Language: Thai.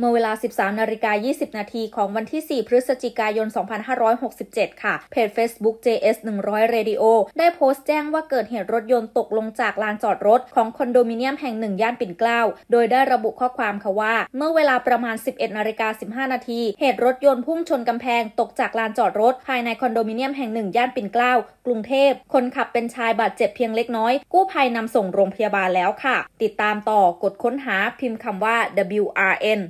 เมื่อเวลา 13นาฬิกา20นาทีของวันที่ 4พฤศจิกายน 2567 ค่ะเพจ Facebook JS 100 Radio ได้โพสต์แจ้งว่าเกิดเหตุรถยนต์ตกลงจากลานจอดรถ ของคอนโดมิเนียมแห่งหนึ่งย่านปิ่นเกล้า โดยได้ระบุข้อความค่ะว่า เมื่อเวลาประมาณ 11นาฬิกา15นาทีเหตุรถยนต์พุ่งชนกำแพงตกจากลานจอดรถ ภายในคอนโดมิเนียมแห่งหนึ่งย่านปิ่นเกล้ากรุงเทพคนขับเป็นชายบาดเจ็บเพียงเล็กน้อยกู้ภัยนำส่งโรงพยาบาลแล้วค่ะ ติดตามต่อกดค้นหาพิมพ์คำว่า WRN